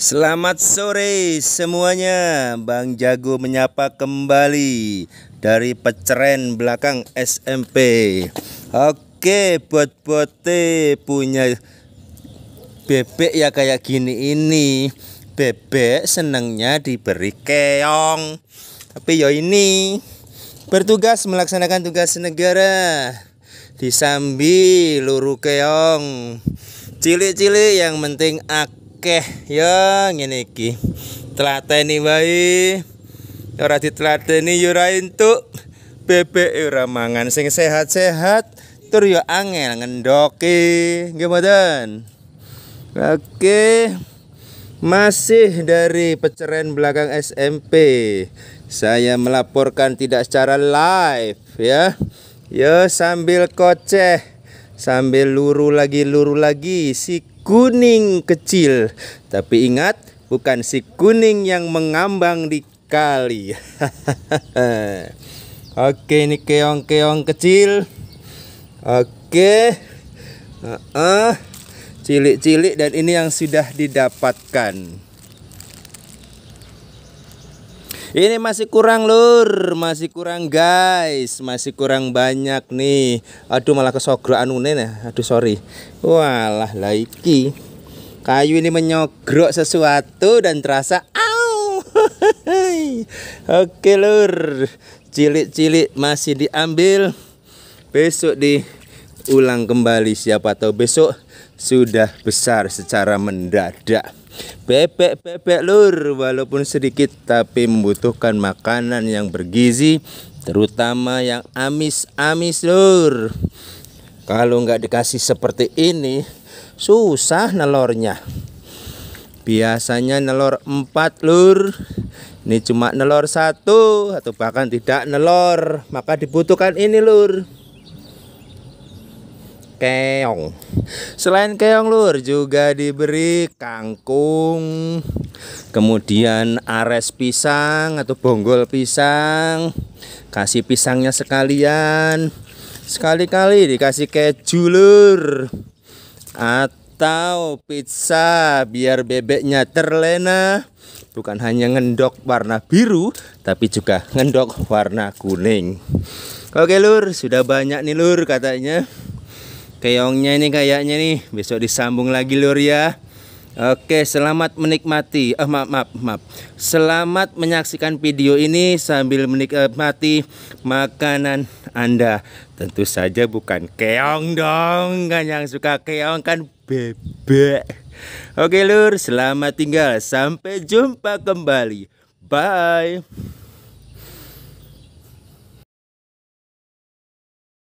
Selamat sore semuanya. Bang Jago menyapa kembali dari peceren belakang SMP. Oke, buat bote punya bebek ya kayak gini ini. Bebek senangnya diberi keong. Tapi yo ya ini bertugas melaksanakan tugas negara. Disambi luru keong. cili cili yang penting aku Oke, ya ngene iki bayi. wae ora ditlateni yura ora bebek yura ya mangan sing sehat-sehat tur yo ya angel ngendoki gimana? oke masih dari peceren belakang SMP saya melaporkan tidak secara live ya yo ya, sambil koceh sambil luru lagi luru lagi si kuning kecil. Tapi ingat, bukan si kuning yang mengambang di kali. Oke, ini keong-keong kecil. Oke. Uh -uh. Cilik-cilik dan ini yang sudah didapatkan. Ini masih kurang lur, masih kurang guys, masih kurang banyak nih. Aduh malah kesogrok anu nih, aduh sorry. Walah laiki. Kayu ini menyogrok sesuatu dan terasa au. Oke lur, cilik-cilik masih diambil. Besok di ulang kembali siapa tahu besok sudah besar secara mendadak bebek-bebek lur walaupun sedikit tapi membutuhkan makanan yang bergizi terutama yang amis-amis lur kalau nggak dikasih seperti ini susah nelornya biasanya nelor empat lur ini cuma nelor satu atau bahkan tidak nelor maka dibutuhkan ini lur keong. Selain keong lur juga diberi kangkung, kemudian ares pisang atau bonggol pisang. Kasih pisangnya sekalian. Sekali-kali dikasih keju lur. Atau pizza biar bebeknya terlena bukan hanya ngendok warna biru tapi juga ngendok warna kuning oke lur sudah banyak nih lur katanya keongnya ini kayaknya nih besok disambung lagi lur ya Oke, selamat menikmati. Eh, maaf, maaf, maaf. Selamat menyaksikan video ini sambil menikmati makanan Anda. Tentu saja bukan keong dong. Kan yang suka keong kan bebek. Oke, Lur, selamat tinggal. Sampai jumpa kembali. Bye.